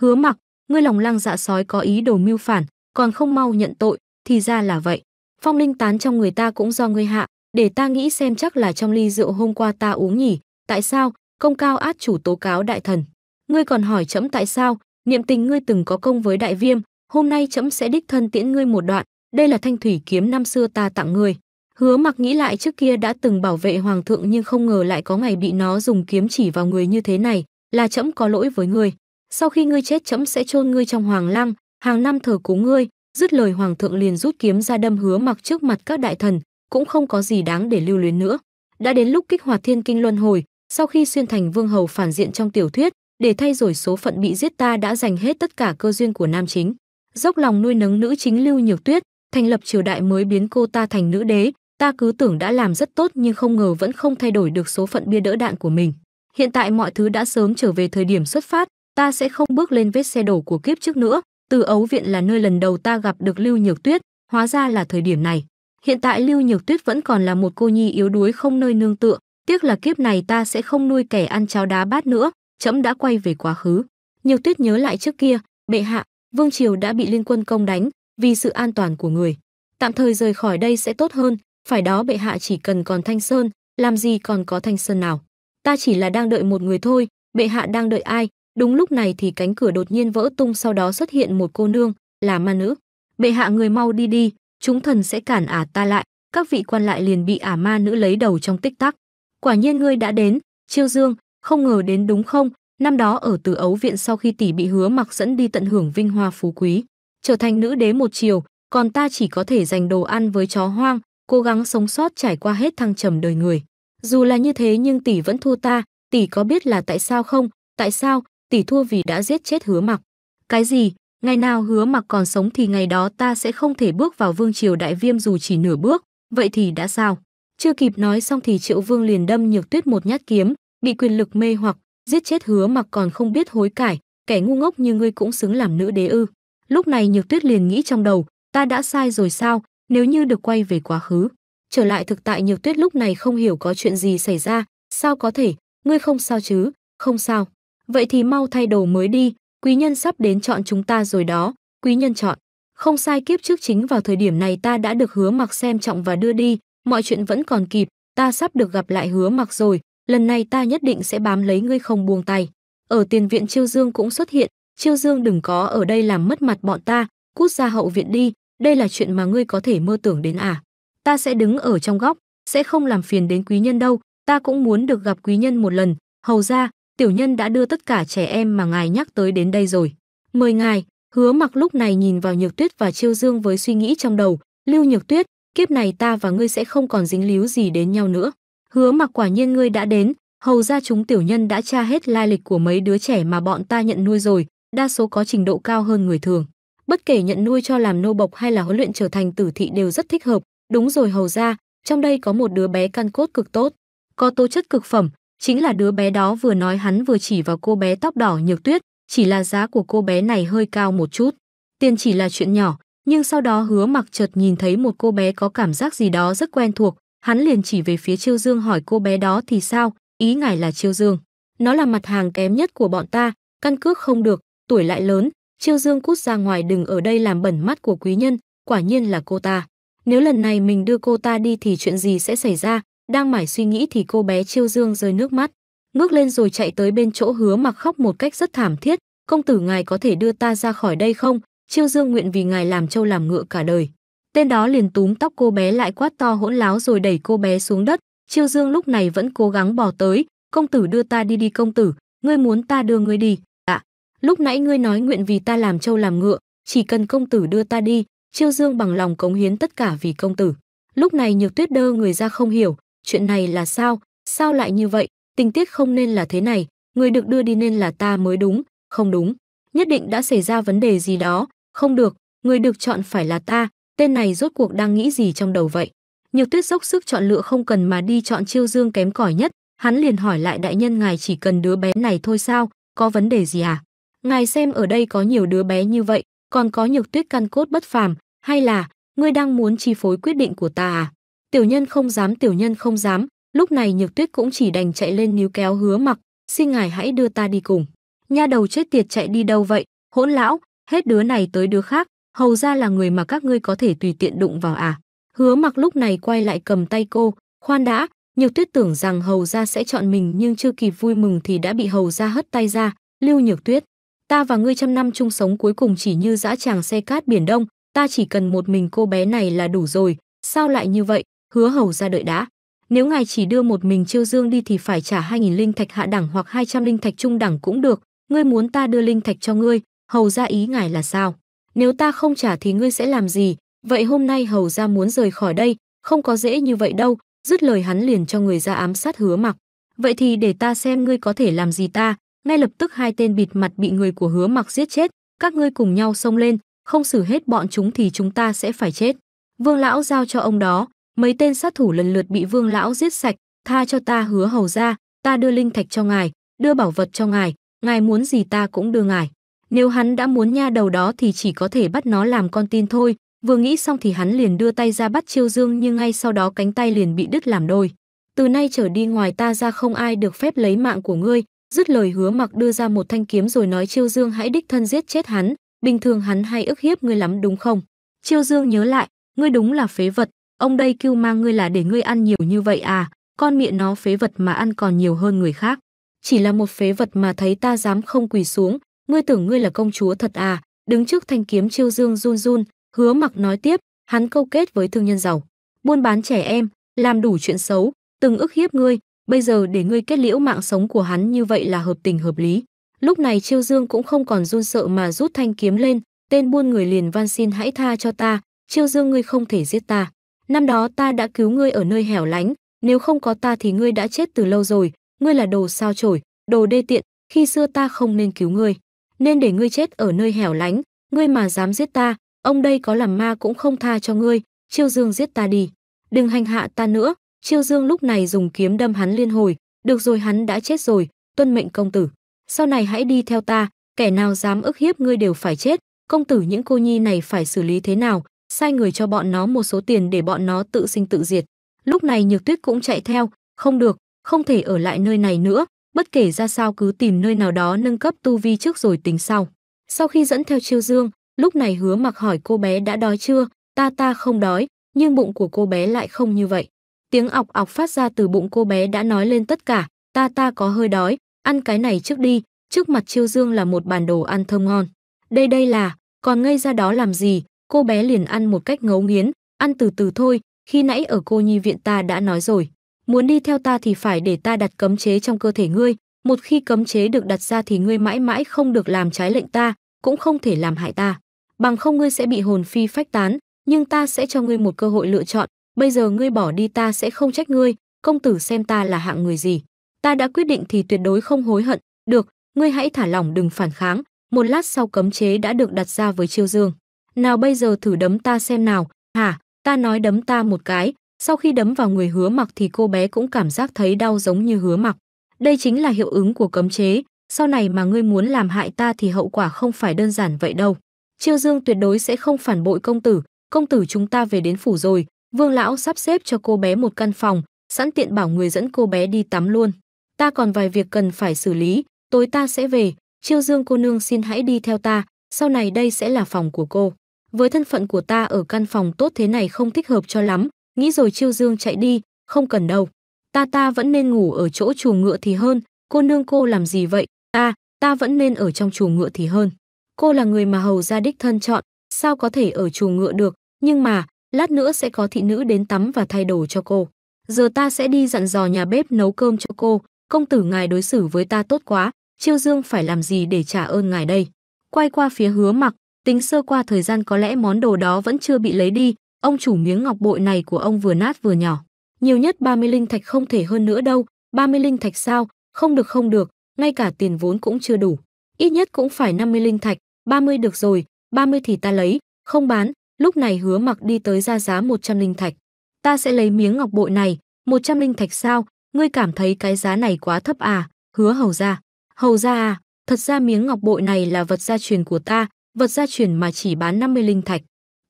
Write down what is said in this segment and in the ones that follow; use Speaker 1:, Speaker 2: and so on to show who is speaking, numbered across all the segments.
Speaker 1: hứa mặc ngươi lòng lang dạ sói có ý đồ mưu phản còn không mau nhận tội thì ra là vậy phong linh tán trong người ta cũng do ngươi hạ để ta nghĩ xem chắc là trong ly rượu hôm qua ta uống nhỉ tại sao công cao át chủ tố cáo đại thần ngươi còn hỏi trẫm tại sao niệm tình ngươi từng có công với đại viêm hôm nay trẫm sẽ đích thân tiễn ngươi một đoạn đây là thanh thủy kiếm năm xưa ta tặng ngươi hứa mặc nghĩ lại trước kia đã từng bảo vệ hoàng thượng nhưng không ngờ lại có ngày bị nó dùng kiếm chỉ vào người như thế này là trẫm có lỗi với ngươi sau khi ngươi chết chấm sẽ chôn ngươi trong hoàng lăng hàng năm thờ cúng ngươi dứt lời hoàng thượng liền rút kiếm ra đâm hứa mặc trước mặt các đại thần cũng không có gì đáng để lưu luyến nữa đã đến lúc kích hoạt thiên kinh luân hồi sau khi xuyên thành vương hầu phản diện trong tiểu thuyết để thay đổi số phận bị giết ta đã dành hết tất cả cơ duyên của nam chính dốc lòng nuôi nấng nữ chính lưu nhược tuyết thành lập triều đại mới biến cô ta thành nữ đế ta cứ tưởng đã làm rất tốt nhưng không ngờ vẫn không thay đổi được số phận bia đỡ đạn của mình hiện tại mọi thứ đã sớm trở về thời điểm xuất phát ta sẽ không bước lên vết xe đổ của kiếp trước nữa. Từ ấu viện là nơi lần đầu ta gặp được Lưu Nhược Tuyết, hóa ra là thời điểm này. Hiện tại Lưu Nhược Tuyết vẫn còn là một cô nhi yếu đuối không nơi nương tựa, tiếc là kiếp này ta sẽ không nuôi kẻ ăn cháo đá bát nữa, chấm đã quay về quá khứ. Nhược Tuyết nhớ lại trước kia, bệ hạ, Vương Triều đã bị liên quân công đánh, vì sự an toàn của người. Tạm thời rời khỏi đây sẽ tốt hơn, phải đó bệ hạ chỉ cần còn Thanh Sơn, làm gì còn có Thanh Sơn nào. Ta chỉ là đang đợi một người thôi, bệ hạ đang đợi ai, Đúng lúc này thì cánh cửa đột nhiên vỡ tung sau đó xuất hiện một cô nương, là ma nữ. Bệ hạ người mau đi đi, chúng thần sẽ cản ả ta lại, các vị quan lại liền bị ả ma nữ lấy đầu trong tích tắc. Quả nhiên ngươi đã đến, Chiêu Dương, không ngờ đến đúng không? Năm đó ở Từ Ấu viện sau khi tỷ bị Hứa Mặc dẫn đi tận hưởng vinh hoa phú quý, trở thành nữ đế một chiều, còn ta chỉ có thể dành đồ ăn với chó hoang, cố gắng sống sót trải qua hết thăng trầm đời người. Dù là như thế nhưng tỷ vẫn thua ta, tỷ có biết là tại sao không? Tại sao? tỷ thua vì đã giết chết hứa mặc. Cái gì? Ngày nào hứa mặc còn sống thì ngày đó ta sẽ không thể bước vào vương triều đại viêm dù chỉ nửa bước, vậy thì đã sao? Chưa kịp nói xong thì triệu vương liền đâm nhược tuyết một nhát kiếm, bị quyền lực mê hoặc, giết chết hứa mặc còn không biết hối cải, kẻ ngu ngốc như ngươi cũng xứng làm nữ đế ư. Lúc này nhược tuyết liền nghĩ trong đầu, ta đã sai rồi sao, nếu như được quay về quá khứ. Trở lại thực tại nhược tuyết lúc này không hiểu có chuyện gì xảy ra, sao có thể, ngươi không sao chứ, không sao. Vậy thì mau thay đồ mới đi, quý nhân sắp đến chọn chúng ta rồi đó, quý nhân chọn. Không sai kiếp trước chính vào thời điểm này ta đã được hứa mặc xem trọng và đưa đi, mọi chuyện vẫn còn kịp, ta sắp được gặp lại hứa mặc rồi, lần này ta nhất định sẽ bám lấy ngươi không buông tay. Ở tiền viện Chiêu Dương cũng xuất hiện, Chiêu Dương đừng có ở đây làm mất mặt bọn ta, cút ra hậu viện đi, đây là chuyện mà ngươi có thể mơ tưởng đến à. Ta sẽ đứng ở trong góc, sẽ không làm phiền đến quý nhân đâu, ta cũng muốn được gặp quý nhân một lần, hầu ra, tiểu nhân đã đưa tất cả trẻ em mà ngài nhắc tới đến đây rồi. Mời ngài, hứa mặc lúc này nhìn vào nhược tuyết và chiêu dương với suy nghĩ trong đầu, lưu nhược tuyết, kiếp này ta và ngươi sẽ không còn dính líu gì đến nhau nữa. Hứa mặc quả nhiên ngươi đã đến, hầu ra chúng tiểu nhân đã tra hết lai lịch của mấy đứa trẻ mà bọn ta nhận nuôi rồi, đa số có trình độ cao hơn người thường. Bất kể nhận nuôi cho làm nô bộc hay là huấn luyện trở thành tử thị đều rất thích hợp, đúng rồi hầu ra, trong đây có một đứa bé căn cốt cực tốt, có tố chất cực phẩm, Chính là đứa bé đó vừa nói hắn vừa chỉ vào cô bé tóc đỏ nhược tuyết, chỉ là giá của cô bé này hơi cao một chút. Tiền chỉ là chuyện nhỏ, nhưng sau đó hứa mặc chợt nhìn thấy một cô bé có cảm giác gì đó rất quen thuộc. Hắn liền chỉ về phía Chiêu Dương hỏi cô bé đó thì sao, ý ngài là Chiêu Dương. Nó là mặt hàng kém nhất của bọn ta, căn cước không được, tuổi lại lớn, Chiêu Dương cút ra ngoài đừng ở đây làm bẩn mắt của quý nhân, quả nhiên là cô ta. Nếu lần này mình đưa cô ta đi thì chuyện gì sẽ xảy ra, đang mải suy nghĩ thì cô bé Chiêu Dương rơi nước mắt, ngước lên rồi chạy tới bên chỗ hứa mặc khóc một cách rất thảm thiết. Công tử ngài có thể đưa ta ra khỏi đây không? Chiêu Dương nguyện vì ngài làm trâu làm ngựa cả đời. Tên đó liền túm tóc cô bé lại quát to hỗn láo rồi đẩy cô bé xuống đất. Chiêu Dương lúc này vẫn cố gắng bỏ tới. Công tử đưa ta đi đi công tử, ngươi muốn ta đưa ngươi đi. ạ dạ. lúc nãy ngươi nói nguyện vì ta làm trâu làm ngựa, chỉ cần công tử đưa ta đi, Chiêu Dương bằng lòng cống hiến tất cả vì công tử. Lúc này Nhược Tuyết đơ người ra không hiểu, chuyện này là sao, sao lại như vậy, tình tiết không nên là thế này, người được đưa đi nên là ta mới đúng, không đúng, nhất định đã xảy ra vấn đề gì đó, không được, người được chọn phải là ta, tên này rốt cuộc đang nghĩ gì trong đầu vậy. nhược tuyết dốc sức chọn lựa không cần mà đi chọn chiêu dương kém cỏi nhất, hắn liền hỏi lại đại nhân ngài chỉ cần đứa bé này thôi sao, có vấn đề gì à? Ngài xem ở đây có nhiều đứa bé như vậy, còn có nhược tuyết căn cốt bất phàm, hay là ngươi đang muốn chi phối quyết định của ta à? tiểu nhân không dám tiểu nhân không dám lúc này nhược tuyết cũng chỉ đành chạy lên níu kéo hứa mặc xin ngài hãy đưa ta đi cùng nha đầu chết tiệt chạy đi đâu vậy hỗn lão hết đứa này tới đứa khác hầu ra là người mà các ngươi có thể tùy tiện đụng vào à hứa mặc lúc này quay lại cầm tay cô khoan đã nhược tuyết tưởng rằng hầu ra sẽ chọn mình nhưng chưa kịp vui mừng thì đã bị hầu ra hất tay ra lưu nhược tuyết ta và ngươi trăm năm chung sống cuối cùng chỉ như dã tràng xe cát biển đông ta chỉ cần một mình cô bé này là đủ rồi sao lại như vậy hứa hầu ra đợi đã nếu ngài chỉ đưa một mình chiêu dương đi thì phải trả 2.000 linh thạch hạ đẳng hoặc 200 linh thạch trung đẳng cũng được ngươi muốn ta đưa linh thạch cho ngươi hầu ra ý ngài là sao nếu ta không trả thì ngươi sẽ làm gì vậy hôm nay hầu ra muốn rời khỏi đây không có dễ như vậy đâu dứt lời hắn liền cho người ra ám sát hứa mặc vậy thì để ta xem ngươi có thể làm gì ta ngay lập tức hai tên bịt mặt bị người của hứa mặc giết chết các ngươi cùng nhau xông lên không xử hết bọn chúng thì chúng ta sẽ phải chết vương lão giao cho ông đó mấy tên sát thủ lần lượt bị vương lão giết sạch tha cho ta hứa hầu ra ta đưa linh thạch cho ngài đưa bảo vật cho ngài ngài muốn gì ta cũng đưa ngài nếu hắn đã muốn nha đầu đó thì chỉ có thể bắt nó làm con tin thôi vừa nghĩ xong thì hắn liền đưa tay ra bắt chiêu dương nhưng ngay sau đó cánh tay liền bị đứt làm đôi từ nay trở đi ngoài ta ra không ai được phép lấy mạng của ngươi dứt lời hứa mặc đưa ra một thanh kiếm rồi nói chiêu dương hãy đích thân giết chết hắn bình thường hắn hay ức hiếp ngươi lắm đúng không chiêu dương nhớ lại ngươi đúng là phế vật ông đây kêu mang ngươi là để ngươi ăn nhiều như vậy à, con miệng nó phế vật mà ăn còn nhiều hơn người khác. Chỉ là một phế vật mà thấy ta dám không quỳ xuống, ngươi tưởng ngươi là công chúa thật à, đứng trước thanh kiếm chiêu dương run run, hứa mặc nói tiếp, hắn câu kết với thương nhân giàu, buôn bán trẻ em, làm đủ chuyện xấu, từng ức hiếp ngươi, bây giờ để ngươi kết liễu mạng sống của hắn như vậy là hợp tình hợp lý. Lúc này Chiêu Dương cũng không còn run sợ mà rút thanh kiếm lên, tên buôn người liền van xin hãy tha cho ta, Chiêu Dương ngươi không thể giết ta. Năm đó ta đã cứu ngươi ở nơi hẻo lánh, nếu không có ta thì ngươi đã chết từ lâu rồi, ngươi là đồ sao chổi, đồ đê tiện, khi xưa ta không nên cứu ngươi, nên để ngươi chết ở nơi hẻo lánh, ngươi mà dám giết ta, ông đây có làm ma cũng không tha cho ngươi, Chiêu Dương giết ta đi, đừng hành hạ ta nữa." Chiêu Dương lúc này dùng kiếm đâm hắn liên hồi, "Được rồi, hắn đã chết rồi, tuân mệnh công tử, sau này hãy đi theo ta, kẻ nào dám ức hiếp ngươi đều phải chết, công tử những cô nhi này phải xử lý thế nào, sai người cho bọn nó một số tiền để bọn nó tự sinh tự diệt. Lúc này Nhược Tuyết cũng chạy theo, không được, không thể ở lại nơi này nữa, bất kể ra sao cứ tìm nơi nào đó nâng cấp tu vi trước rồi tính sau. Sau khi dẫn theo Chiêu Dương, lúc này Hứa Mặc hỏi cô bé đã đói chưa, ta ta không đói, nhưng bụng của cô bé lại không như vậy. Tiếng ọc ọc phát ra từ bụng cô bé đã nói lên tất cả, ta ta có hơi đói, ăn cái này trước đi, trước mặt Chiêu Dương là một bàn đồ ăn thơm ngon. Đây đây là, còn ngây ra đó làm gì, cô bé liền ăn một cách ngấu nghiến, ăn từ từ thôi, khi nãy ở cô nhi viện ta đã nói rồi, muốn đi theo ta thì phải để ta đặt cấm chế trong cơ thể ngươi, một khi cấm chế được đặt ra thì ngươi mãi mãi không được làm trái lệnh ta, cũng không thể làm hại ta, bằng không ngươi sẽ bị hồn phi phách tán, nhưng ta sẽ cho ngươi một cơ hội lựa chọn, bây giờ ngươi bỏ đi ta sẽ không trách ngươi, công tử xem ta là hạng người gì, ta đã quyết định thì tuyệt đối không hối hận, được, ngươi hãy thả lỏng đừng phản kháng, một lát sau cấm chế đã được đặt ra với Chiêu Dương nào bây giờ thử đấm ta xem nào, hả, ta nói đấm ta một cái, sau khi đấm vào người hứa mặc thì cô bé cũng cảm giác thấy đau giống như hứa mặc. Đây chính là hiệu ứng của cấm chế, sau này mà ngươi muốn làm hại ta thì hậu quả không phải đơn giản vậy đâu. Chiêu Dương tuyệt đối sẽ không phản bội công tử, công tử chúng ta về đến phủ rồi, vương lão sắp xếp cho cô bé một căn phòng, sẵn tiện bảo người dẫn cô bé đi tắm luôn. Ta còn vài việc cần phải xử lý, tối ta sẽ về, Chiêu Dương cô nương xin hãy đi theo ta, sau này đây sẽ là phòng của cô với thân phận của ta ở căn phòng tốt thế này không thích hợp cho lắm, nghĩ rồi Chiêu Dương chạy đi, không cần đâu. Ta ta vẫn nên ngủ ở chỗ chuồng ngựa thì hơn, cô nương cô làm gì vậy? Ta, à, ta vẫn nên ở trong chuồng ngựa thì hơn. Cô là người mà hầu gia đích thân chọn, sao có thể ở chuồng ngựa được, nhưng mà, lát nữa sẽ có thị nữ đến tắm và thay đồ cho cô. Giờ ta sẽ đi dặn dò nhà bếp nấu cơm cho cô, công tử ngài đối xử với ta tốt quá, Chiêu Dương phải làm gì để trả ơn ngài đây? Quay qua phía hứa mặc, Tính sơ qua thời gian có lẽ món đồ đó vẫn chưa bị lấy đi, ông chủ miếng ngọc bội này của ông vừa nát vừa nhỏ. Nhiều nhất 30 linh thạch không thể hơn nữa đâu, 30 linh thạch sao, không được không được, ngay cả tiền vốn cũng chưa đủ. Ít nhất cũng phải 50 linh thạch, 30 được rồi, 30 thì ta lấy, không bán, lúc này hứa mặc đi tới ra giá 100 linh thạch. Ta sẽ lấy miếng ngọc bội này, 100 linh thạch sao, ngươi cảm thấy cái giá này quá thấp à, hứa hầu ra. Hầu ra à, thật ra miếng ngọc bội này là vật gia truyền của ta, vật gia chuyển mà chỉ bán 50 linh thạch.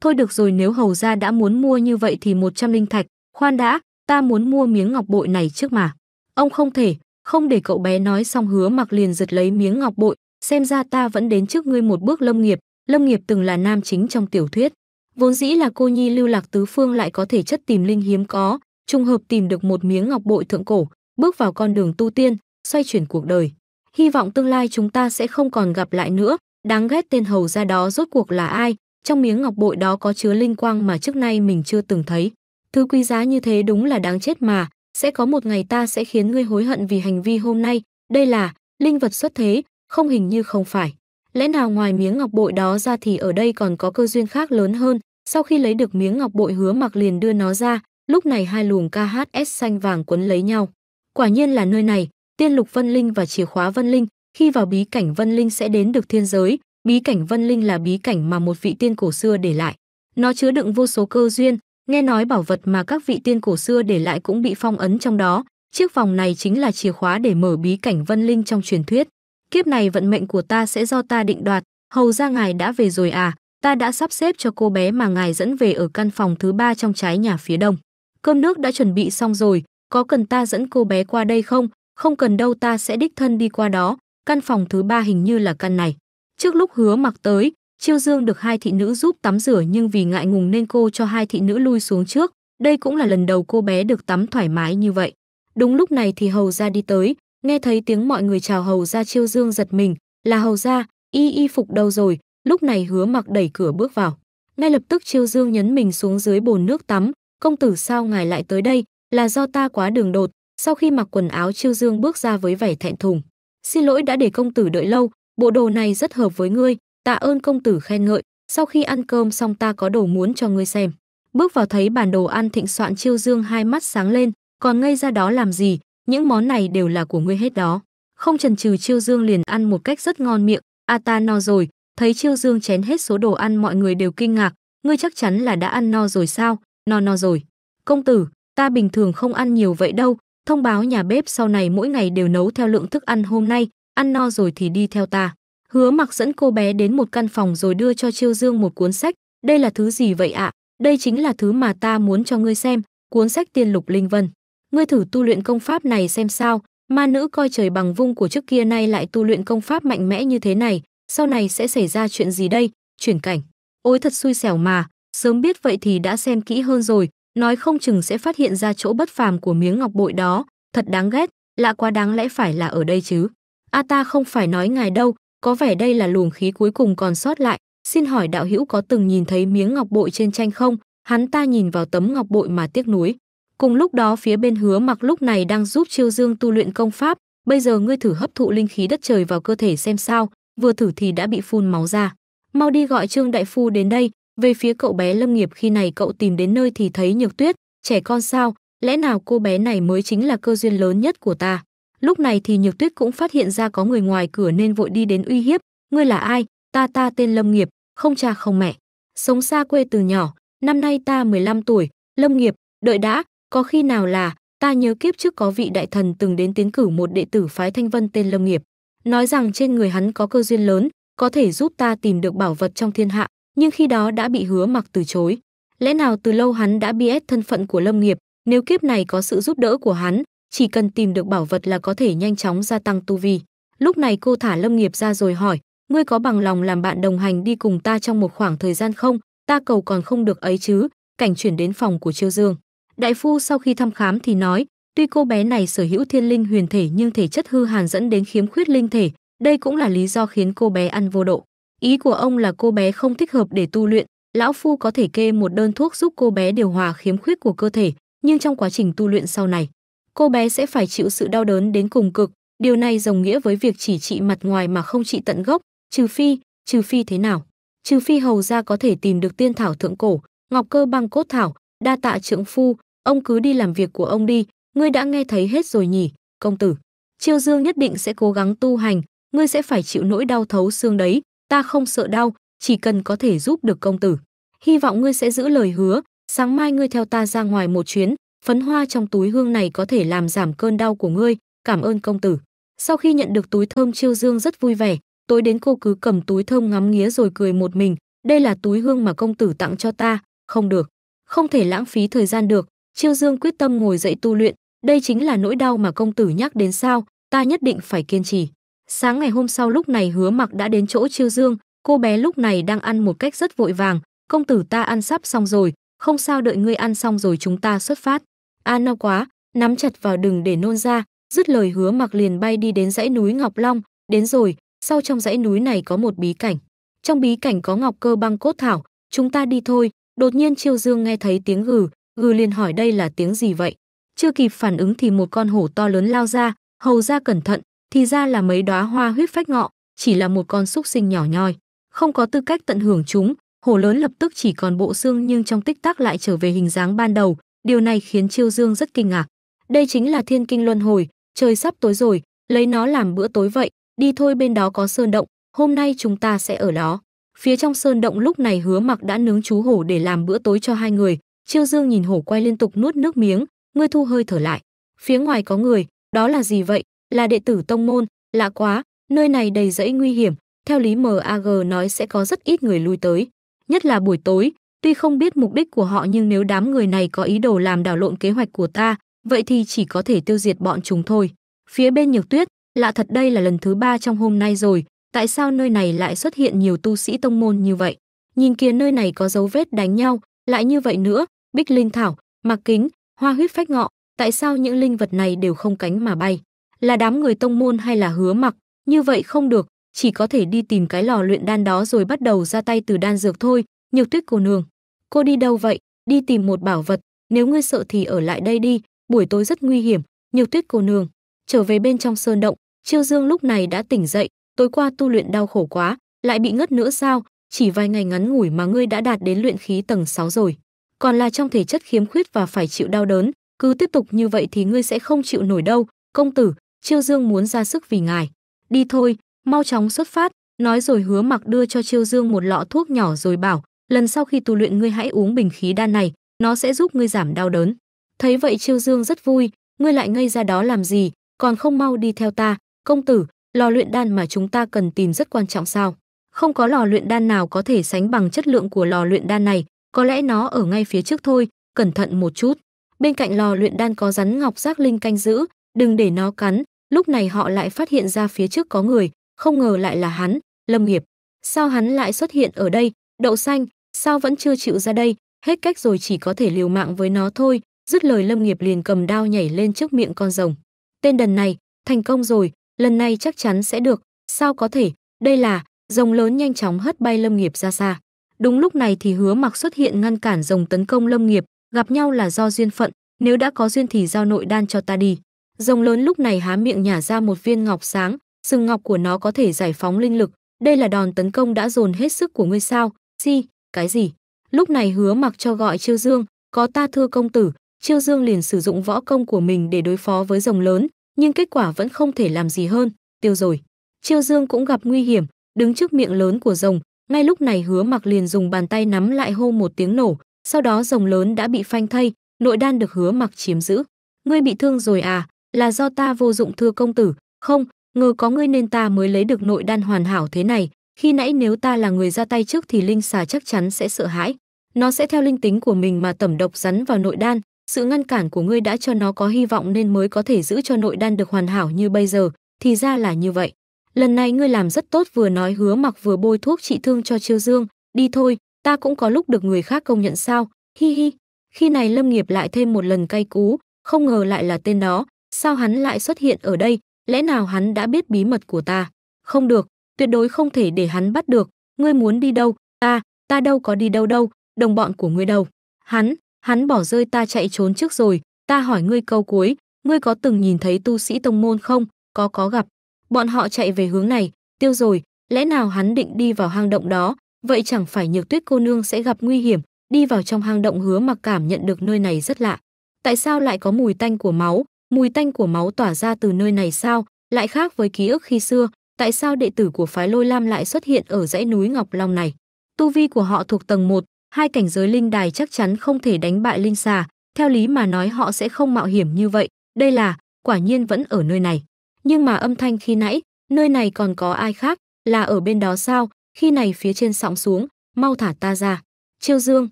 Speaker 1: Thôi được rồi nếu hầu gia đã muốn mua như vậy thì 100 linh thạch, khoan đã, ta muốn mua miếng ngọc bội này trước mà. Ông không thể, không để cậu bé nói xong hứa mặc liền giật lấy miếng ngọc bội, xem ra ta vẫn đến trước ngươi một bước lâm nghiệp, lâm nghiệp từng là nam chính trong tiểu thuyết. Vốn dĩ là cô nhi lưu lạc tứ phương lại có thể chất tìm linh hiếm có, trùng hợp tìm được một miếng ngọc bội thượng cổ, bước vào con đường tu tiên, xoay chuyển cuộc đời. Hy vọng tương lai chúng ta sẽ không còn gặp lại nữa, Đáng ghét tên hầu ra đó rốt cuộc là ai, trong miếng ngọc bội đó có chứa linh quang mà trước nay mình chưa từng thấy. Thứ quý giá như thế đúng là đáng chết mà, sẽ có một ngày ta sẽ khiến ngươi hối hận vì hành vi hôm nay, đây là linh vật xuất thế, không hình như không phải. Lẽ nào ngoài miếng ngọc bội đó ra thì ở đây còn có cơ duyên khác lớn hơn, sau khi lấy được miếng ngọc bội hứa mặc liền đưa nó ra, lúc này hai luồng KHS xanh vàng quấn lấy nhau. Quả nhiên là nơi này, tiên lục vân linh và chìa khóa vân linh, khi vào bí cảnh Vân Linh sẽ đến được thiên giới, bí cảnh Vân Linh là bí cảnh mà một vị tiên cổ xưa để lại. Nó chứa đựng vô số cơ duyên, nghe nói bảo vật mà các vị tiên cổ xưa để lại cũng bị phong ấn trong đó, chiếc vòng này chính là chìa khóa để mở bí cảnh Vân Linh trong truyền thuyết. Kiếp này vận mệnh của ta sẽ do ta định đoạt, hầu ra ngài đã về rồi à, ta đã sắp xếp cho cô bé mà ngài dẫn về ở căn phòng thứ ba trong trái nhà phía đông. Cơm nước đã chuẩn bị xong rồi, có cần ta dẫn cô bé qua đây không? Không cần đâu ta sẽ đích thân đi qua đó, căn phòng thứ ba hình như là căn này. Trước lúc hứa mặc tới, Chiêu Dương được hai thị nữ giúp tắm rửa nhưng vì ngại ngùng nên cô cho hai thị nữ lui xuống trước. Đây cũng là lần đầu cô bé được tắm thoải mái như vậy. Đúng lúc này thì Hầu gia đi tới, nghe thấy tiếng mọi người chào Hầu gia Chiêu Dương giật mình, là Hầu gia y y phục đâu rồi, lúc này hứa mặc đẩy cửa bước vào. Ngay lập tức Chiêu Dương nhấn mình xuống dưới bồn nước tắm, công tử sao ngài lại tới đây, là do ta quá đường đột, sau khi mặc quần áo Chiêu Dương bước ra với vẻ thẹn thùng xin lỗi đã để công tử đợi lâu bộ đồ này rất hợp với ngươi tạ ơn công tử khen ngợi sau khi ăn cơm xong ta có đồ muốn cho ngươi xem bước vào thấy bản đồ ăn thịnh soạn chiêu dương hai mắt sáng lên còn ngây ra đó làm gì những món này đều là của ngươi hết đó không trần trừ chiêu dương liền ăn một cách rất ngon miệng a à ta no rồi thấy chiêu dương chén hết số đồ ăn mọi người đều kinh ngạc ngươi chắc chắn là đã ăn no rồi sao no no rồi công tử ta bình thường không ăn nhiều vậy đâu thông báo nhà bếp sau này mỗi ngày đều nấu theo lượng thức ăn hôm nay, ăn no rồi thì đi theo ta. Hứa mặc dẫn cô bé đến một căn phòng rồi đưa cho Chiêu Dương một cuốn sách. Đây là thứ gì vậy ạ? Đây chính là thứ mà ta muốn cho ngươi xem, cuốn sách tiên lục linh vân. Ngươi thử tu luyện công pháp này xem sao, ma nữ coi trời bằng vung của trước kia nay lại tu luyện công pháp mạnh mẽ như thế này, sau này sẽ xảy ra chuyện gì đây, chuyển cảnh. Ôi thật xui xẻo mà, sớm biết vậy thì đã xem kỹ hơn rồi, nói không chừng sẽ phát hiện ra chỗ bất phàm của miếng ngọc bội đó, thật đáng ghét, lạ quá đáng lẽ phải là ở đây chứ. A à ta không phải nói ngài đâu, có vẻ đây là luồng khí cuối cùng còn sót lại, xin hỏi đạo hữu có từng nhìn thấy miếng ngọc bội trên tranh không? Hắn ta nhìn vào tấm ngọc bội mà tiếc nuối. Cùng lúc đó phía bên hứa mặc lúc này đang giúp Chiêu Dương tu luyện công pháp, bây giờ ngươi thử hấp thụ linh khí đất trời vào cơ thể xem sao, vừa thử thì đã bị phun máu ra. Mau đi gọi Trương Đại Phu đến đây, về phía cậu bé Lâm Nghiệp khi này cậu tìm đến nơi thì thấy Nhược Tuyết, trẻ con sao, lẽ nào cô bé này mới chính là cơ duyên lớn nhất của ta. Lúc này thì Nhược Tuyết cũng phát hiện ra có người ngoài cửa nên vội đi đến uy hiếp, ngươi là ai, ta ta tên Lâm Nghiệp, không cha không mẹ. Sống xa quê từ nhỏ, năm nay ta 15 tuổi, Lâm Nghiệp, đợi đã, có khi nào là, ta nhớ kiếp trước có vị đại thần từng đến tiến cử một đệ tử phái Thanh Vân tên Lâm Nghiệp. Nói rằng trên người hắn có cơ duyên lớn, có thể giúp ta tìm được bảo vật trong thiên hạ, nhưng khi đó đã bị hứa mặc từ chối. Lẽ nào từ lâu hắn đã biết thân phận của Lâm Nghiệp, nếu kiếp này có sự giúp đỡ của hắn, chỉ cần tìm được bảo vật là có thể nhanh chóng gia tăng tu vi. Lúc này cô thả Lâm Nghiệp ra rồi hỏi, ngươi có bằng lòng làm bạn đồng hành đi cùng ta trong một khoảng thời gian không? Ta cầu còn không được ấy chứ, cảnh chuyển đến phòng của Chiêu Dương. Đại phu sau khi thăm khám thì nói, tuy cô bé này sở hữu thiên linh huyền thể nhưng thể chất hư hàn dẫn đến khiếm khuyết linh thể, đây cũng là lý do khiến cô bé ăn vô độ. Ý của ông là cô bé không thích hợp để tu luyện, lão phu có thể kê một đơn thuốc giúp cô bé điều hòa khiếm khuyết của cơ thể, nhưng trong quá trình tu luyện sau này, cô bé sẽ phải chịu sự đau đớn đến cùng cực, điều này đồng nghĩa với việc chỉ trị mặt ngoài mà không trị tận gốc, trừ phi, trừ phi thế nào? Trừ phi hầu gia có thể tìm được tiên thảo thượng cổ, ngọc cơ băng cốt thảo, đa tạ trưởng phu, ông cứ đi làm việc của ông đi, ngươi đã nghe thấy hết rồi nhỉ, công tử. Chiêu Dương nhất định sẽ cố gắng tu hành, ngươi sẽ phải chịu nỗi đau thấu xương đấy, ta không sợ đau, chỉ cần có thể giúp được công tử. Hy vọng ngươi sẽ giữ lời hứa, sáng mai ngươi theo ta ra ngoài một chuyến, phấn hoa trong túi hương này có thể làm giảm cơn đau của ngươi, cảm ơn công tử. Sau khi nhận được túi thơm Chiêu Dương rất vui vẻ, tối đến cô cứ cầm túi thơm ngắm nghía rồi cười một mình, đây là túi hương mà công tử tặng cho ta, không được, không thể lãng phí thời gian được. Chiêu Dương quyết tâm ngồi dậy tu luyện, đây chính là nỗi đau mà công tử nhắc đến sao, ta nhất định phải kiên trì. Sáng ngày hôm sau lúc này hứa mặc đã đến chỗ Chiêu Dương, cô bé lúc này đang ăn một cách rất vội vàng, công tử ta ăn sắp xong rồi, không sao đợi ngươi ăn xong rồi chúng ta xuất phát. A no quá, nắm chặt vào đừng để nôn ra, dứt lời hứa mặc liền bay đi đến dãy núi Ngọc Long, đến rồi, sau trong dãy núi này có một bí cảnh. Trong bí cảnh có ngọc cơ băng cốt thảo, chúng ta đi thôi, đột nhiên Chiêu Dương nghe thấy tiếng gừ, gừ liền hỏi đây là tiếng gì vậy. Chưa kịp phản ứng thì một con hổ to lớn lao ra, hầu ra cẩn thận, thì ra là mấy đóa hoa huyết phách ngọ, chỉ là một con súc sinh nhỏ nhoi, không có tư cách tận hưởng chúng, hồ lớn lập tức chỉ còn bộ xương nhưng trong tích tắc lại trở về hình dáng ban đầu, điều này khiến Chiêu Dương rất kinh ngạc. Đây chính là thiên kinh luân hồi, trời sắp tối rồi, lấy nó làm bữa tối vậy, đi thôi bên đó có sơn động, hôm nay chúng ta sẽ ở đó. Phía trong sơn động lúc này hứa mặc đã nướng chú hổ để làm bữa tối cho hai người, Chiêu Dương nhìn hổ quay liên tục nuốt nước miếng, ngươi thu hơi thở lại. Phía ngoài có người, đó là gì vậy? là đệ tử tông môn, lạ quá, nơi này đầy rẫy nguy hiểm, theo lý MAG nói sẽ có rất ít người lui tới, nhất là buổi tối, tuy không biết mục đích của họ nhưng nếu đám người này có ý đồ làm đảo lộn kế hoạch của ta, vậy thì chỉ có thể tiêu diệt bọn chúng thôi. Phía bên Nhược Tuyết, lạ thật đây là lần thứ ba trong hôm nay rồi, tại sao nơi này lại xuất hiện nhiều tu sĩ tông môn như vậy? Nhìn kia nơi này có dấu vết đánh nhau, lại như vậy nữa, Bích Linh Thảo, Mạc Kính, Hoa Huyết Phách Ngọ, tại sao những linh vật này đều không cánh mà bay? là đám người tông môn hay là hứa mặc, như vậy không được, chỉ có thể đi tìm cái lò luyện đan đó rồi bắt đầu ra tay từ đan dược thôi, nhược tuyết cô nương. Cô đi đâu vậy? Đi tìm một bảo vật, nếu ngươi sợ thì ở lại đây đi, buổi tối rất nguy hiểm, nhược tuyết cô nương. Trở về bên trong sơn động, Chiêu Dương lúc này đã tỉnh dậy, tối qua tu luyện đau khổ quá, lại bị ngất nữa sao, chỉ vài ngày ngắn ngủi mà ngươi đã đạt đến luyện khí tầng 6 rồi. Còn là trong thể chất khiếm khuyết và phải chịu đau đớn, cứ tiếp tục như vậy thì ngươi sẽ không chịu nổi đâu, công tử, Chiêu Dương muốn ra sức vì ngài. Đi thôi, mau chóng xuất phát, nói rồi hứa mặc đưa cho Chiêu Dương một lọ thuốc nhỏ rồi bảo, lần sau khi tu luyện ngươi hãy uống bình khí đan này, nó sẽ giúp ngươi giảm đau đớn. Thấy vậy Chiêu Dương rất vui, ngươi lại ngây ra đó làm gì, còn không mau đi theo ta, công tử, lò luyện đan mà chúng ta cần tìm rất quan trọng sao? Không có lò luyện đan nào có thể sánh bằng chất lượng của lò luyện đan này, có lẽ nó ở ngay phía trước thôi, cẩn thận một chút. Bên cạnh lò luyện đan có rắn ngọc giác linh canh giữ, đừng để nó cắn, lúc này họ lại phát hiện ra phía trước có người, không ngờ lại là hắn, Lâm Nghiệp. Sao hắn lại xuất hiện ở đây, đậu xanh, sao vẫn chưa chịu ra đây, hết cách rồi chỉ có thể liều mạng với nó thôi, dứt lời Lâm Nghiệp liền cầm đao nhảy lên trước miệng con rồng. Tên đần này, thành công rồi, lần này chắc chắn sẽ được, sao có thể, đây là, rồng lớn nhanh chóng hất bay Lâm Nghiệp ra xa. Đúng lúc này thì hứa mặc xuất hiện ngăn cản rồng tấn công Lâm Nghiệp, gặp nhau là do duyên phận, nếu đã có duyên thì giao nội đan cho ta đi. Rồng lớn lúc này há miệng nhả ra một viên ngọc sáng, sừng ngọc của nó có thể giải phóng linh lực, đây là đòn tấn công đã dồn hết sức của ngươi sao? Chi, cái gì? Lúc này Hứa Mặc cho gọi Chiêu Dương, có ta thưa công tử, Chiêu Dương liền sử dụng võ công của mình để đối phó với rồng lớn, nhưng kết quả vẫn không thể làm gì hơn, tiêu rồi. Chiêu Dương cũng gặp nguy hiểm, đứng trước miệng lớn của rồng, ngay lúc này Hứa Mặc liền dùng bàn tay nắm lại hô một tiếng nổ, sau đó rồng lớn đã bị phanh thây, nội đan được Hứa Mặc chiếm giữ. Ngươi bị thương rồi à? là do ta vô dụng thưa công tử, không, ngờ có ngươi nên ta mới lấy được nội đan hoàn hảo thế này, khi nãy nếu ta là người ra tay trước thì linh xà chắc chắn sẽ sợ hãi. Nó sẽ theo linh tính của mình mà tẩm độc rắn vào nội đan, sự ngăn cản của ngươi đã cho nó có hy vọng nên mới có thể giữ cho nội đan được hoàn hảo như bây giờ, thì ra là như vậy. Lần này ngươi làm rất tốt vừa nói hứa mặc vừa bôi thuốc trị thương cho Chiêu Dương, đi thôi, ta cũng có lúc được người khác công nhận sao, hi hi. Khi này Lâm Nghiệp lại thêm một lần cay cú, không ngờ lại là tên đó, Sao hắn lại xuất hiện ở đây? Lẽ nào hắn đã biết bí mật của ta? Không được, tuyệt đối không thể để hắn bắt được. Ngươi muốn đi đâu? Ta, ta đâu có đi đâu đâu, đồng bọn của ngươi đâu? Hắn, hắn bỏ rơi ta chạy trốn trước rồi. Ta hỏi ngươi câu cuối, ngươi có từng nhìn thấy tu sĩ tông môn không? Có có gặp. Bọn họ chạy về hướng này, tiêu rồi, lẽ nào hắn định đi vào hang động đó? Vậy chẳng phải nhược tuyết cô nương sẽ gặp nguy hiểm, đi vào trong hang động hứa mà cảm nhận được nơi này rất lạ. Tại sao lại có mùi tanh của máu, mùi tanh của máu tỏa ra từ nơi này sao, lại khác với ký ức khi xưa, tại sao đệ tử của phái Lôi Lam lại xuất hiện ở dãy núi Ngọc Long này? Tu vi của họ thuộc tầng 1, hai cảnh giới linh đài chắc chắn không thể đánh bại linh xà, theo lý mà nói họ sẽ không mạo hiểm như vậy, đây là, quả nhiên vẫn ở nơi này. Nhưng mà âm thanh khi nãy, nơi này còn có ai khác, là ở bên đó sao, khi này phía trên sóng xuống, mau thả ta ra. Chiêu Dương,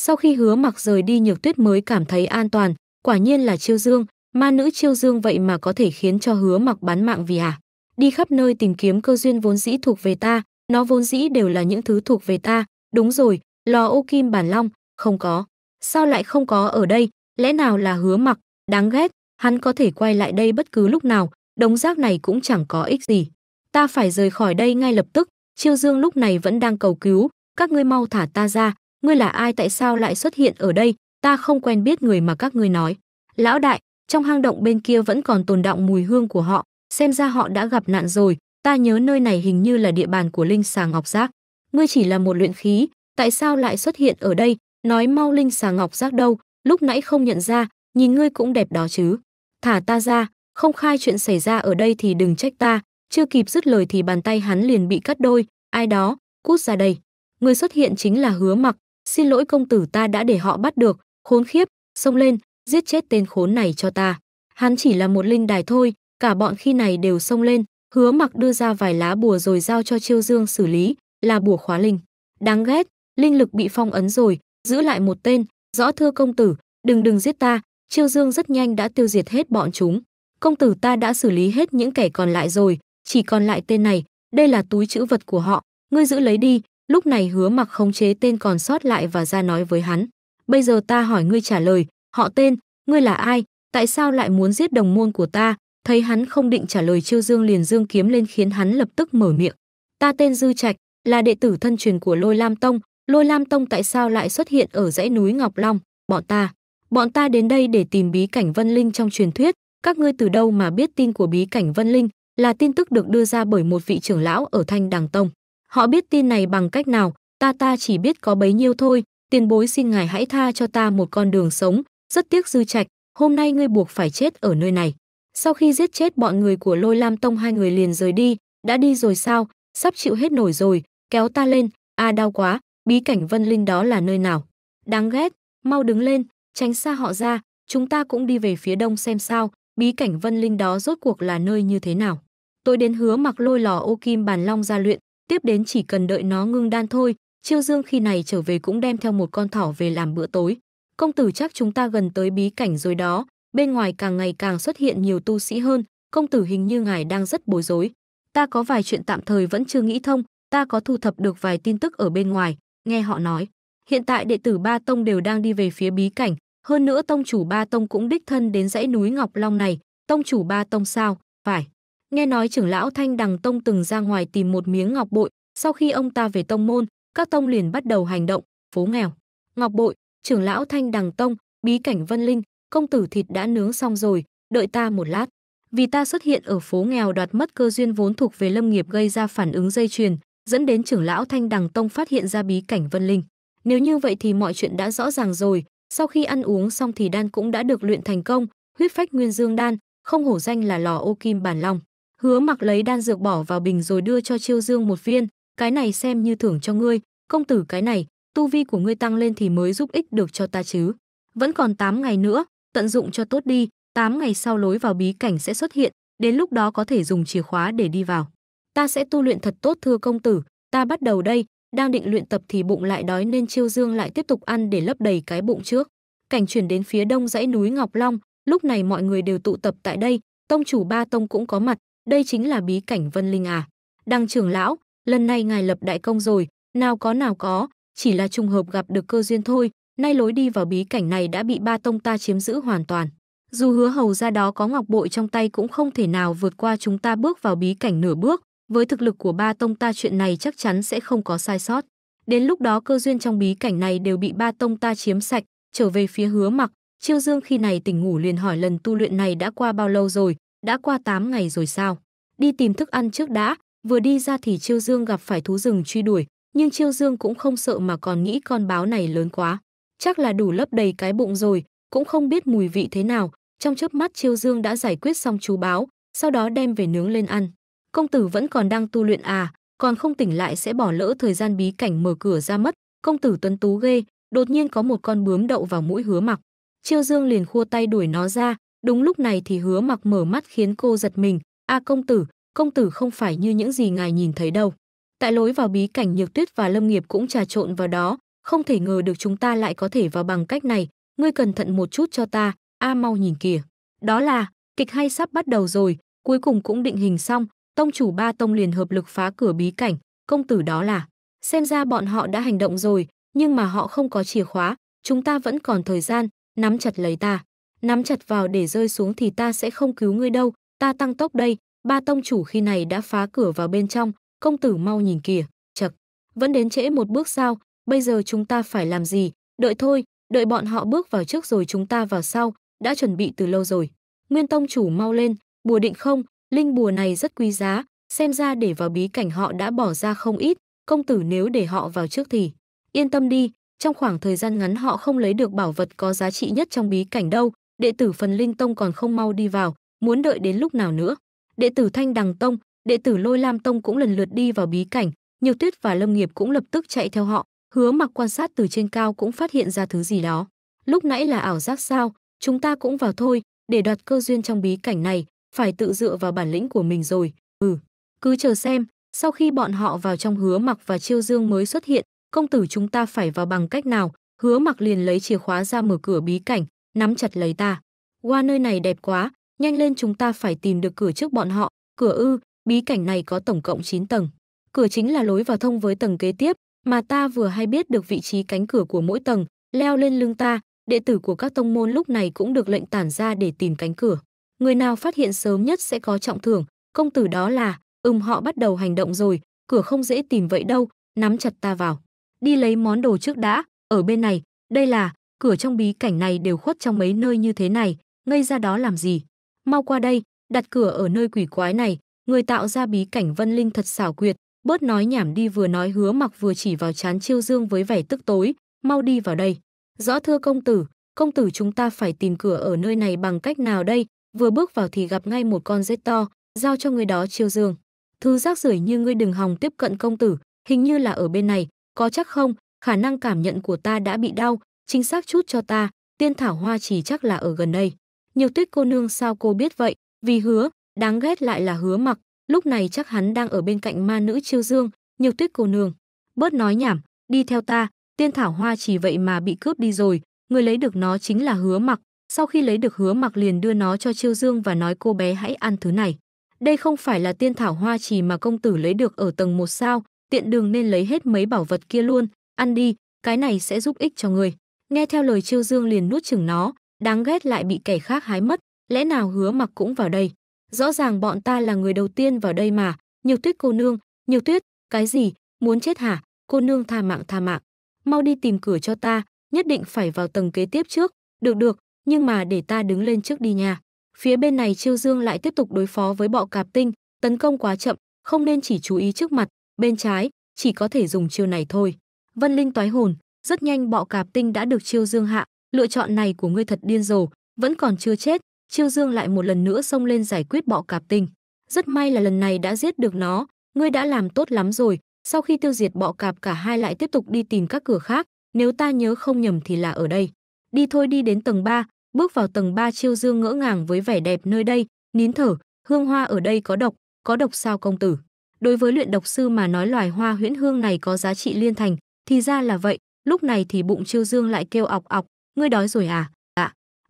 Speaker 1: sau khi hứa mặc rời đi nhược tuyết mới cảm thấy an toàn, quả nhiên là Chiêu Dương, Ma nữ chiêu dương vậy mà có thể khiến cho hứa mặc bán mạng vì à? Đi khắp nơi tìm kiếm cơ duyên vốn dĩ thuộc về ta, nó vốn dĩ đều là những thứ thuộc về ta, đúng rồi, lò ô kim bản long, không có. Sao lại không có ở đây, lẽ nào là hứa mặc, đáng ghét, hắn có thể quay lại đây bất cứ lúc nào, đống rác này cũng chẳng có ích gì. Ta phải rời khỏi đây ngay lập tức, Chiêu Dương lúc này vẫn đang cầu cứu, các ngươi mau thả ta ra, ngươi là ai tại sao lại xuất hiện ở đây, ta không quen biết người mà các ngươi nói. Lão đại, trong hang động bên kia vẫn còn tồn đọng mùi hương của họ, xem ra họ đã gặp nạn rồi, ta nhớ nơi này hình như là địa bàn của Linh Xà Ngọc Giác. Ngươi chỉ là một luyện khí, tại sao lại xuất hiện ở đây, nói mau Linh Xà Ngọc Giác đâu, lúc nãy không nhận ra, nhìn ngươi cũng đẹp đó chứ. Thả ta ra, không khai chuyện xảy ra ở đây thì đừng trách ta, chưa kịp dứt lời thì bàn tay hắn liền bị cắt đôi, ai đó, cút ra đây. Người xuất hiện chính là hứa mặc, xin lỗi công tử ta đã để họ bắt được, khốn khiếp, xông lên, giết chết tên khốn này cho ta. Hắn chỉ là một linh đài thôi, cả bọn khi này đều xông lên, hứa mặc đưa ra vài lá bùa rồi giao cho chiêu dương xử lý, là bùa khóa linh. Đáng ghét, linh lực bị phong ấn rồi, giữ lại một tên, rõ thưa công tử, đừng đừng giết ta, chiêu dương rất nhanh đã tiêu diệt hết bọn chúng. Công tử ta đã xử lý hết những kẻ còn lại rồi, chỉ còn lại tên này, đây là túi chữ vật của họ, ngươi giữ lấy đi, lúc này hứa mặc khống chế tên còn sót lại và ra nói với hắn. Bây giờ ta hỏi ngươi trả lời, họ tên, ngươi là ai, tại sao lại muốn giết đồng môn của ta, thấy hắn không định trả lời Chiêu Dương liền dương kiếm lên khiến hắn lập tức mở miệng. Ta tên Dư Trạch, là đệ tử thân truyền của Lôi Lam Tông, Lôi Lam Tông tại sao lại xuất hiện ở dãy núi Ngọc Long, bọn ta. Bọn ta đến đây để tìm bí cảnh Vân Linh trong truyền thuyết, các ngươi từ đâu mà biết tin của bí cảnh Vân Linh, là tin tức được đưa ra bởi một vị trưởng lão ở Thanh Đằng Tông. Họ biết tin này bằng cách nào, ta ta chỉ biết có bấy nhiêu thôi, tiền bối xin ngài hãy tha cho ta một con đường sống, rất tiếc dư trạch, hôm nay ngươi buộc phải chết ở nơi này. Sau khi giết chết bọn người của Lôi Lam Tông hai người liền rời đi, đã đi rồi sao, sắp chịu hết nổi rồi, kéo ta lên, a à, đau quá, bí cảnh Vân Linh đó là nơi nào? Đáng ghét, mau đứng lên, tránh xa họ ra, chúng ta cũng đi về phía đông xem sao, bí cảnh Vân Linh đó rốt cuộc là nơi như thế nào. Tôi đến hứa mặc lôi lò ô kim bàn long ra luyện, tiếp đến chỉ cần đợi nó ngưng đan thôi, Chiêu Dương khi này trở về cũng đem theo một con thỏ về làm bữa tối công tử chắc chúng ta gần tới bí cảnh rồi đó, bên ngoài càng ngày càng xuất hiện nhiều tu sĩ hơn, công tử hình như ngài đang rất bối rối. Ta có vài chuyện tạm thời vẫn chưa nghĩ thông, ta có thu thập được vài tin tức ở bên ngoài, nghe họ nói. Hiện tại đệ tử ba tông đều đang đi về phía bí cảnh, hơn nữa tông chủ ba tông cũng đích thân đến dãy núi Ngọc Long này, tông chủ ba tông sao, phải. Nghe nói trưởng lão Thanh Đằng Tông từng ra ngoài tìm một miếng ngọc bội, sau khi ông ta về tông môn, các tông liền bắt đầu hành động, phố nghèo. Ngọc bội, trưởng lão Thanh Đằng Tông, bí cảnh Vân Linh, công tử thịt đã nướng xong rồi, đợi ta một lát. Vì ta xuất hiện ở phố nghèo đoạt mất cơ duyên vốn thuộc về lâm nghiệp gây ra phản ứng dây chuyền, dẫn đến trưởng lão Thanh Đằng Tông phát hiện ra bí cảnh Vân Linh. Nếu như vậy thì mọi chuyện đã rõ ràng rồi, sau khi ăn uống xong thì đan cũng đã được luyện thành công, huyết phách nguyên dương đan, không hổ danh là lò ô kim bản long. Hứa Mặc lấy đan dược bỏ vào bình rồi đưa cho Chiêu Dương một viên, cái này xem như thưởng cho ngươi, công tử cái này, tu vi của ngươi tăng lên thì mới giúp ích được cho ta chứ. Vẫn còn 8 ngày nữa, tận dụng cho tốt đi, 8 ngày sau lối vào bí cảnh sẽ xuất hiện, đến lúc đó có thể dùng chìa khóa để đi vào. Ta sẽ tu luyện thật tốt thưa công tử, ta bắt đầu đây, đang định luyện tập thì bụng lại đói nên Chiêu Dương lại tiếp tục ăn để lấp đầy cái bụng trước. Cảnh chuyển đến phía đông dãy núi Ngọc Long, lúc này mọi người đều tụ tập tại đây, tông chủ ba tông cũng có mặt, đây chính là bí cảnh Vân Linh à. Đăng trưởng lão, lần này ngài lập đại công rồi, nào có nào có, chỉ là trùng hợp gặp được cơ duyên thôi, nay lối đi vào bí cảnh này đã bị ba tông ta chiếm giữ hoàn toàn. Dù hứa hầu ra đó có ngọc bội trong tay cũng không thể nào vượt qua chúng ta bước vào bí cảnh nửa bước, với thực lực của ba tông ta chuyện này chắc chắn sẽ không có sai sót. Đến lúc đó cơ duyên trong bí cảnh này đều bị ba tông ta chiếm sạch, trở về phía hứa mặc, Chiêu Dương khi này tỉnh ngủ liền hỏi lần tu luyện này đã qua bao lâu rồi, đã qua 8 ngày rồi sao? Đi tìm thức ăn trước đã, vừa đi ra thì Chiêu Dương gặp phải thú rừng truy đuổi, nhưng Chiêu Dương cũng không sợ mà còn nghĩ con báo này lớn quá. Chắc là đủ lấp đầy cái bụng rồi, cũng không biết mùi vị thế nào. Trong chớp mắt Chiêu Dương đã giải quyết xong chú báo, sau đó đem về nướng lên ăn. Công tử vẫn còn đang tu luyện à, còn không tỉnh lại sẽ bỏ lỡ thời gian bí cảnh mở cửa ra mất. Công tử tuấn tú ghê, đột nhiên có một con bướm đậu vào mũi hứa mặc. Chiêu Dương liền khua tay đuổi nó ra, đúng lúc này thì hứa mặc mở mắt khiến cô giật mình. a à công tử, công tử không phải như những gì ngài nhìn thấy đâu tại lối vào bí cảnh nhược tuyết và lâm nghiệp cũng trà trộn vào đó không thể ngờ được chúng ta lại có thể vào bằng cách này ngươi cẩn thận một chút cho ta a mau nhìn kìa đó là kịch hay sắp bắt đầu rồi cuối cùng cũng định hình xong tông chủ ba tông liền hợp lực phá cửa bí cảnh công tử đó là xem ra bọn họ đã hành động rồi nhưng mà họ không có chìa khóa chúng ta vẫn còn thời gian nắm chặt lấy ta nắm chặt vào để rơi xuống thì ta sẽ không cứu ngươi đâu ta tăng tốc đây ba tông chủ khi này đã phá cửa vào bên trong Công tử mau nhìn kìa, chật, vẫn đến trễ một bước sao, bây giờ chúng ta phải làm gì, đợi thôi, đợi bọn họ bước vào trước rồi chúng ta vào sau, đã chuẩn bị từ lâu rồi. Nguyên tông chủ mau lên, bùa định không, linh bùa này rất quý giá, xem ra để vào bí cảnh họ đã bỏ ra không ít, công tử nếu để họ vào trước thì. Yên tâm đi, trong khoảng thời gian ngắn họ không lấy được bảo vật có giá trị nhất trong bí cảnh đâu, đệ tử phần linh tông còn không mau đi vào, muốn đợi đến lúc nào nữa. Đệ tử Thanh Đằng Tông, đệ tử Lôi Lam Tông cũng lần lượt đi vào bí cảnh, Nhiều Tuyết và Lâm Nghiệp cũng lập tức chạy theo họ, Hứa Mặc quan sát từ trên cao cũng phát hiện ra thứ gì đó. Lúc nãy là ảo giác sao, chúng ta cũng vào thôi, để đoạt cơ duyên trong bí cảnh này, phải tự dựa vào bản lĩnh của mình rồi. Ừ, cứ chờ xem, sau khi bọn họ vào trong Hứa Mặc và Chiêu Dương mới xuất hiện, công tử chúng ta phải vào bằng cách nào? Hứa Mặc liền lấy chìa khóa ra mở cửa bí cảnh, nắm chặt lấy ta. Qua nơi này đẹp quá, nhanh lên chúng ta phải tìm được cửa trước bọn họ. Cửa ư, Bí cảnh này có tổng cộng 9 tầng. Cửa chính là lối vào thông với tầng kế tiếp, mà ta vừa hay biết được vị trí cánh cửa của mỗi tầng, leo lên lưng ta, đệ tử của các tông môn lúc này cũng được lệnh tản ra để tìm cánh cửa. Người nào phát hiện sớm nhất sẽ có trọng thưởng, công tử đó là, ừm họ bắt đầu hành động rồi, cửa không dễ tìm vậy đâu, nắm chặt ta vào. Đi lấy món đồ trước đã, ở bên này, đây là, cửa trong bí cảnh này đều khuất trong mấy nơi như thế này, ngây ra đó làm gì. Mau qua đây, đặt cửa ở nơi quỷ quái này, người tạo ra bí cảnh Vân Linh thật xảo quyệt, bớt nói nhảm đi vừa nói hứa mặc vừa chỉ vào chán chiêu dương với vẻ tức tối, mau đi vào đây. Rõ thưa công tử, công tử chúng ta phải tìm cửa ở nơi này bằng cách nào đây, vừa bước vào thì gặp ngay một con rết to, giao cho người đó chiêu dương. Thứ rác rưởi như ngươi đừng hòng tiếp cận công tử, hình như là ở bên này, có chắc không, khả năng cảm nhận của ta đã bị đau, chính xác chút cho ta, tiên thảo hoa chỉ chắc là ở gần đây. Nhiều tuyết cô nương sao cô biết vậy, vì hứa, Đáng ghét lại là hứa mặc, lúc này chắc hắn đang ở bên cạnh ma nữ chiêu dương, nhược tuyết cô nương. Bớt nói nhảm, đi theo ta, tiên thảo hoa chỉ vậy mà bị cướp đi rồi, người lấy được nó chính là hứa mặc. Sau khi lấy được hứa mặc liền đưa nó cho chiêu dương và nói cô bé hãy ăn thứ này. Đây không phải là tiên thảo hoa chỉ mà công tử lấy được ở tầng một sao, tiện đường nên lấy hết mấy bảo vật kia luôn, ăn đi, cái này sẽ giúp ích cho người. Nghe theo lời chiêu dương liền nuốt chừng nó, đáng ghét lại bị kẻ khác hái mất, lẽ nào hứa mặc cũng vào đây rõ ràng bọn ta là người đầu tiên vào đây mà, nhiều tuyết cô nương, nhiều tuyết, cái gì, muốn chết hả, cô nương tha mạng tha mạng, mau đi tìm cửa cho ta, nhất định phải vào tầng kế tiếp trước, được được, nhưng mà để ta đứng lên trước đi nha. Phía bên này Chiêu Dương lại tiếp tục đối phó với bọ cạp tinh, tấn công quá chậm, không nên chỉ chú ý trước mặt, bên trái, chỉ có thể dùng chiêu này thôi. Vân Linh toái hồn, rất nhanh bọ cạp tinh đã được Chiêu Dương hạ, lựa chọn này của ngươi thật điên rồ, vẫn còn chưa chết, Chiêu Dương lại một lần nữa xông lên giải quyết bọ cạp tinh. Rất may là lần này đã giết được nó, ngươi đã làm tốt lắm rồi. Sau khi tiêu diệt bọ cạp cả hai lại tiếp tục đi tìm các cửa khác, nếu ta nhớ không nhầm thì là ở đây. Đi thôi đi đến tầng 3, bước vào tầng 3 Chiêu Dương ngỡ ngàng với vẻ đẹp nơi đây, nín thở, hương hoa ở đây có độc, có độc sao công tử. Đối với luyện độc sư mà nói loài hoa huyễn hương này có giá trị liên thành, thì ra là vậy, lúc này thì bụng Chiêu Dương lại kêu ọc ọc, ngươi đói rồi à?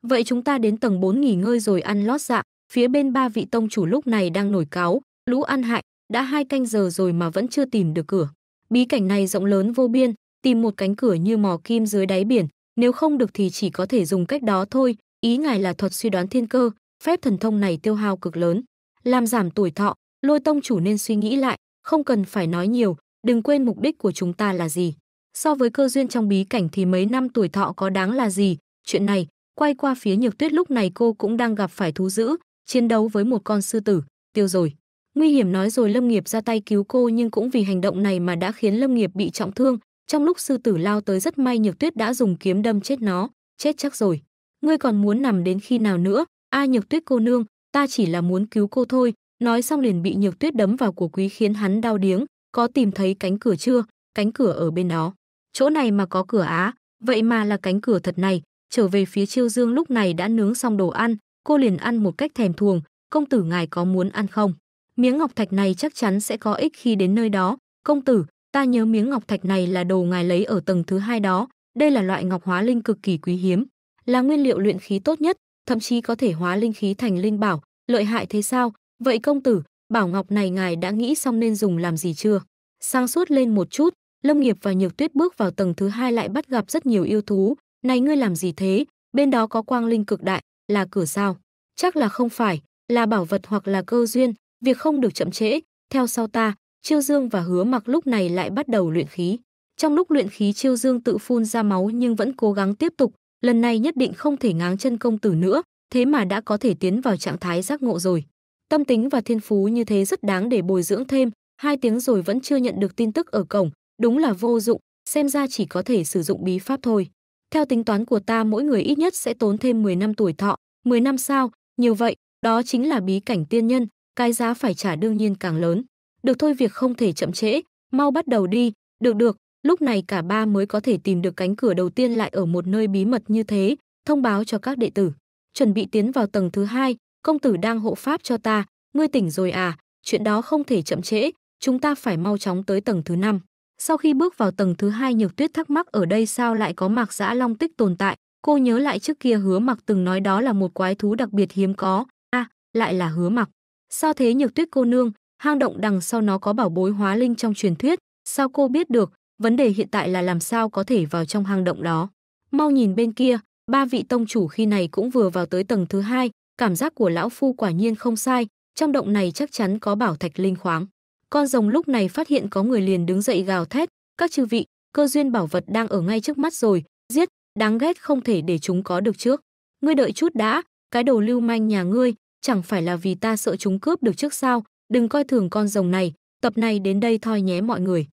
Speaker 1: Vậy chúng ta đến tầng 4 nghỉ ngơi rồi ăn lót dạ, phía bên ba vị tông chủ lúc này đang nổi cáo, lũ ăn hại, đã hai canh giờ rồi mà vẫn chưa tìm được cửa. Bí cảnh này rộng lớn vô biên, tìm một cánh cửa như mò kim dưới đáy biển, nếu không được thì chỉ có thể dùng cách đó thôi, ý ngài là thuật suy đoán thiên cơ, phép thần thông này tiêu hao cực lớn, làm giảm tuổi thọ, lôi tông chủ nên suy nghĩ lại, không cần phải nói nhiều, đừng quên mục đích của chúng ta là gì. So với cơ duyên trong bí cảnh thì mấy năm tuổi thọ có đáng là gì, chuyện này Quay qua phía Nhược Tuyết lúc này cô cũng đang gặp phải thú dữ, chiến đấu với một con sư tử, tiêu rồi. Nguy hiểm nói rồi Lâm Nghiệp ra tay cứu cô nhưng cũng vì hành động này mà đã khiến Lâm Nghiệp bị trọng thương, trong lúc sư tử lao tới rất may Nhược Tuyết đã dùng kiếm đâm chết nó, chết chắc rồi. Ngươi còn muốn nằm đến khi nào nữa? A Nhược Tuyết cô nương, ta chỉ là muốn cứu cô thôi, nói xong liền bị Nhược Tuyết đấm vào của quý khiến hắn đau điếng, có tìm thấy cánh cửa chưa? Cánh cửa ở bên đó. Chỗ này mà có cửa á, vậy mà là cánh cửa thật này, trở về phía Chiêu Dương lúc này đã nướng xong đồ ăn, cô liền ăn một cách thèm thuồng, "Công tử ngài có muốn ăn không? Miếng ngọc thạch này chắc chắn sẽ có ích khi đến nơi đó, công tử, ta nhớ miếng ngọc thạch này là đồ ngài lấy ở tầng thứ hai đó, đây là loại ngọc hóa linh cực kỳ quý hiếm, là nguyên liệu luyện khí tốt nhất, thậm chí có thể hóa linh khí thành linh bảo, lợi hại thế sao? Vậy công tử, bảo ngọc này ngài đã nghĩ xong nên dùng làm gì chưa?" Sang suốt lên một chút, Lâm Nghiệp và Nhược Tuyết bước vào tầng thứ hai lại bắt gặp rất nhiều yêu thú, này ngươi làm gì thế? Bên đó có quang linh cực đại, là cửa sao? Chắc là không phải, là bảo vật hoặc là cơ duyên, việc không được chậm trễ, theo sau ta, Chiêu Dương và Hứa Mặc lúc này lại bắt đầu luyện khí. Trong lúc luyện khí Chiêu Dương tự phun ra máu nhưng vẫn cố gắng tiếp tục, lần này nhất định không thể ngáng chân công tử nữa, thế mà đã có thể tiến vào trạng thái giác ngộ rồi. Tâm tính và thiên phú như thế rất đáng để bồi dưỡng thêm, hai tiếng rồi vẫn chưa nhận được tin tức ở cổng, đúng là vô dụng, xem ra chỉ có thể sử dụng bí pháp thôi. Theo tính toán của ta mỗi người ít nhất sẽ tốn thêm 10 năm tuổi thọ, 10 năm sao, nhiều vậy, đó chính là bí cảnh tiên nhân, cái giá phải trả đương nhiên càng lớn. Được thôi việc không thể chậm trễ, mau bắt đầu đi, được được, lúc này cả ba mới có thể tìm được cánh cửa đầu tiên lại ở một nơi bí mật như thế, thông báo cho các đệ tử. Chuẩn bị tiến vào tầng thứ hai, công tử đang hộ pháp cho ta, ngươi tỉnh rồi à, chuyện đó không thể chậm trễ, chúng ta phải mau chóng tới tầng thứ năm. Sau khi bước vào tầng thứ hai Nhược Tuyết thắc mắc ở đây sao lại có mạc giã long tích tồn tại, cô nhớ lại trước kia hứa mặc từng nói đó là một quái thú đặc biệt hiếm có, a à, lại là hứa mặc. Sao thế Nhược Tuyết cô nương, hang động đằng sau nó có bảo bối hóa linh trong truyền thuyết, sao cô biết được, vấn đề hiện tại là làm sao có thể vào trong hang động đó. Mau nhìn bên kia, ba vị tông chủ khi này cũng vừa vào tới tầng thứ hai, cảm giác của lão phu quả nhiên không sai, trong động này chắc chắn có bảo thạch linh khoáng. Con rồng lúc này phát hiện có người liền đứng dậy gào thét, các chư vị, cơ duyên bảo vật đang ở ngay trước mắt rồi, giết, đáng ghét không thể để chúng có được trước. Ngươi đợi chút đã, cái đầu lưu manh nhà ngươi, chẳng phải là vì ta sợ chúng cướp được trước sao, đừng coi thường con rồng này, tập này đến đây thôi nhé mọi người.